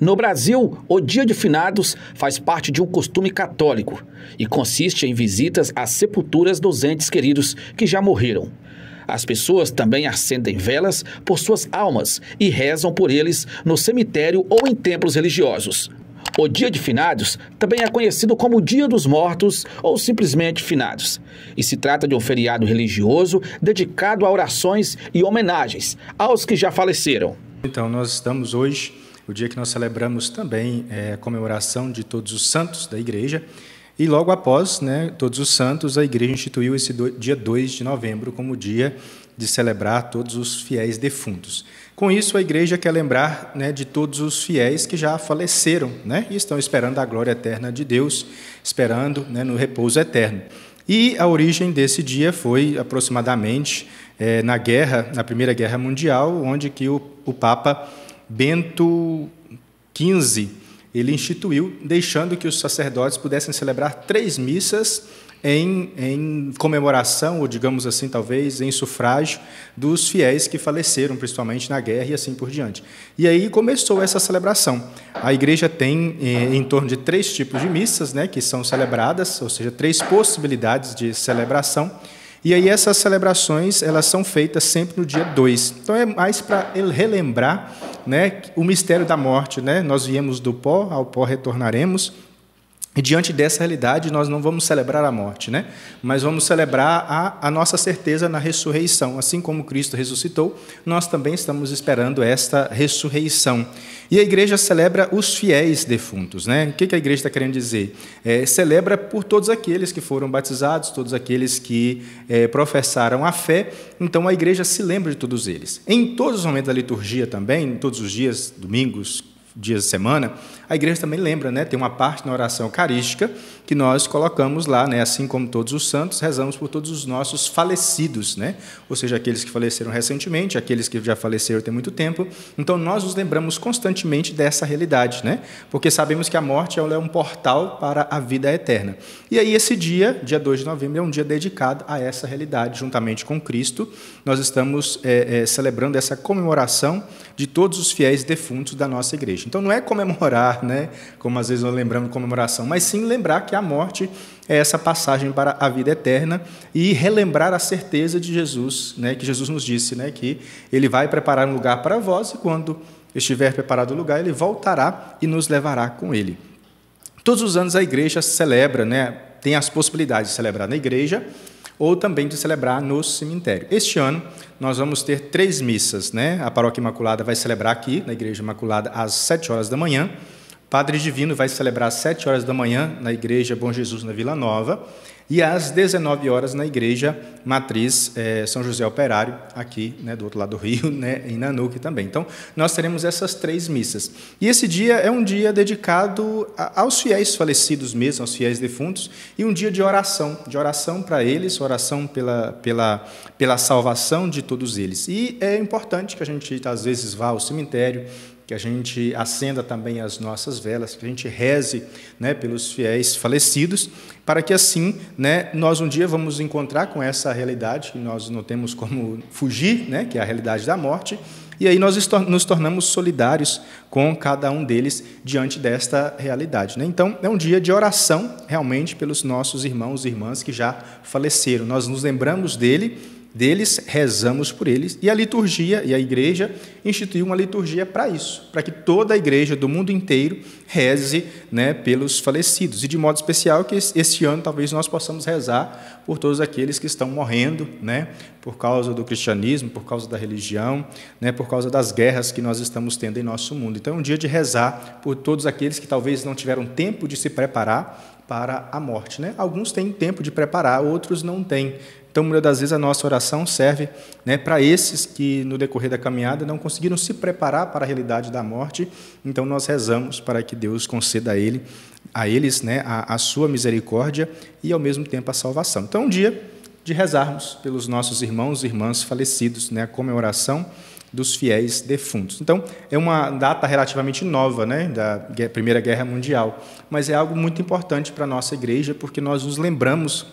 No Brasil, o Dia de Finados faz parte de um costume católico e consiste em visitas às sepulturas dos entes queridos que já morreram. As pessoas também acendem velas por suas almas e rezam por eles no cemitério ou em templos religiosos. O Dia de Finados também é conhecido como Dia dos Mortos ou simplesmente Finados, e se trata de um feriado religioso dedicado a orações e homenagens aos que já faleceram. Então, nós estamos hoje o dia que nós celebramos também é, a comemoração de Todos os Santos da Igreja. E logo após né, Todos os Santos, a Igreja instituiu esse do, dia 2 de novembro como dia de celebrar todos os fiéis defuntos. Com isso, a Igreja quer lembrar né, de todos os fiéis que já faleceram né, e estão esperando a glória eterna de Deus, esperando né, no repouso eterno. E a origem desse dia foi aproximadamente é, na guerra, na Primeira Guerra Mundial, onde que o, o Papa Bento XV, ele instituiu, deixando que os sacerdotes pudessem celebrar três missas em, em, comemoração, ou digamos assim, talvez, em sufrágio dos fiéis que faleceram, principalmente na guerra e assim por diante. E aí começou essa celebração. A igreja tem eh, em torno de três tipos de missas né, que são celebradas, ou seja, três possibilidades de celebração. E aí essas celebrações elas são feitas sempre no dia 2. Então é mais para relembrar né, o mistério da morte, né? Nós viemos do pó, ao pó retornaremos. E diante dessa realidade, nós não vamos celebrar a morte, né? mas vamos celebrar a, a, nossa certeza na ressurreição. Assim como Cristo ressuscitou, nós também estamos esperando esta ressurreição. E a igreja celebra os fiéis defuntos. Né? O que a igreja está querendo dizer? É, celebra por todos aqueles que foram batizados, todos aqueles que é, professaram a fé. Então a igreja se lembra de todos eles. Em todos os momentos da liturgia também, em todos os dias, domingos, dias da semana, a igreja também lembra, né? Tem uma parte na oração eucarística que nós colocamos lá, né? Assim como todos os santos, rezamos por todos os nossos falecidos, né? Ou seja, aqueles que faleceram recentemente, aqueles que já faleceram tem muito tempo. Então nós nos lembramos constantemente dessa realidade, né? Porque sabemos que a morte é um portal para a vida eterna. E aí esse dia, dia 2 de novembro, é um dia dedicado a essa realidade, juntamente com Cristo. Nós estamos é, é, celebrando essa comemoração de todos os fiéis defuntos da nossa igreja. Então não é comemorar, né, como às vezes nós lembramos comemoração, mas sim lembrar que a morte é essa passagem para a vida eterna e relembrar a certeza de Jesus, né, que Jesus nos disse, né, que ele vai preparar um lugar para vós e quando estiver preparado o lugar, ele voltará e nos levará com ele. Todos os anos a igreja celebra, né, tem as possibilidades de celebrar na igreja ou também de celebrar no cemitério. Este ano, nós vamos ter três missas. Né? A Paróquia Imaculada vai celebrar aqui, na Igreja Imaculada, às 7 horas da manhã. Padre Divino vai celebrar às 7 horas da manhã na Igreja Bom Jesus, na Vila Nova e às 19 horas na igreja matriz é, São José Operário, aqui né, do outro lado do Rio, né, em Nanuque também. Então, nós teremos essas três missas. E esse dia é um dia dedicado aos fiéis falecidos mesmo, aos fiéis defuntos, e um dia de oração, de oração para eles, oração pela, pela, pela salvação de todos eles. E é importante que a gente, às vezes, vá ao cemitério, que a gente acenda também as nossas velas, que a gente reze né, pelos fiéis falecidos, para que assim né, nós um dia vamos encontrar com essa realidade que nós não temos como fugir, né, que é a realidade da morte, e aí nós nos tornamos solidários com cada um deles diante desta realidade. Né? Então, é um dia de oração realmente pelos nossos irmãos e irmãs que já faleceram. Nós nos lembramos dele deles, rezamos por eles, e a liturgia e a igreja instituiu uma liturgia para isso, para que toda a igreja do mundo inteiro reze né, pelos falecidos, e de modo especial que este ano talvez nós possamos rezar por todos aqueles que estão morrendo, né, por causa do cristianismo, por causa da religião, né, por causa das guerras que nós estamos tendo em nosso mundo. Então é um dia de rezar por todos aqueles que talvez não tiveram tempo de se preparar para a morte. Né? Alguns têm tempo de preparar, outros não têm. Então, muitas das vezes, a nossa oração serve né, para esses que, no decorrer da caminhada, não conseguiram se preparar para a realidade da morte. Então, nós rezamos para que Deus conceda a, ele, a eles né, a, a sua misericórdia e, ao mesmo tempo, a salvação. Então, um dia de rezarmos pelos nossos irmãos e irmãs falecidos, né, a comemoração dos fiéis defuntos. Então, é uma data relativamente nova, né, da Primeira Guerra Mundial, mas é algo muito importante para a nossa igreja, porque nós nos lembramos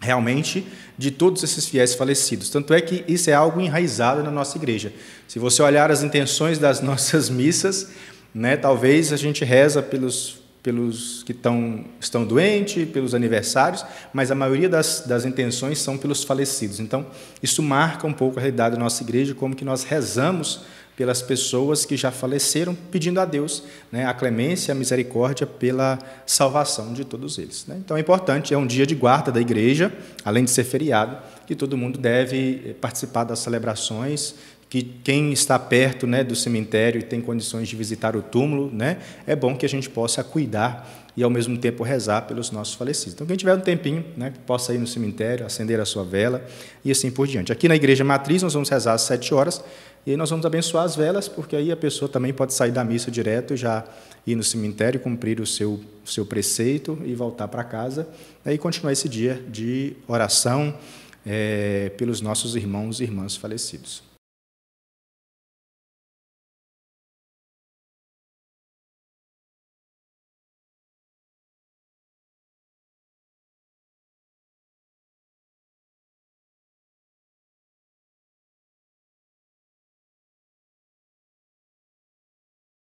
realmente de todos esses fiéis falecidos. Tanto é que isso é algo enraizado na nossa igreja. Se você olhar as intenções das nossas missas, né, talvez a gente reza pelos pelos que estão estão doentes, pelos aniversários, mas a maioria das, das intenções são pelos falecidos. Então, isso marca um pouco a realidade da nossa igreja, como que nós rezamos pelas pessoas que já faleceram, pedindo a Deus né, a clemência e a misericórdia pela salvação de todos eles. Né? Então é importante, é um dia de guarda da igreja, além de ser feriado, que todo mundo deve eh, participar das celebrações, que quem está perto né, do cemitério e tem condições de visitar o túmulo, né, é bom que a gente possa cuidar e, ao mesmo tempo, rezar pelos nossos falecidos. Então, quem tiver um tempinho, né, possa ir no cemitério, acender a sua vela e assim por diante. Aqui na Igreja Matriz, nós vamos rezar às sete horas, e aí nós vamos abençoar as velas, porque aí a pessoa também pode sair da missa direto e já ir no cemitério, cumprir o seu, seu preceito e voltar para casa. Aí né, continuar esse dia de oração é, pelos nossos irmãos e irmãs falecidos.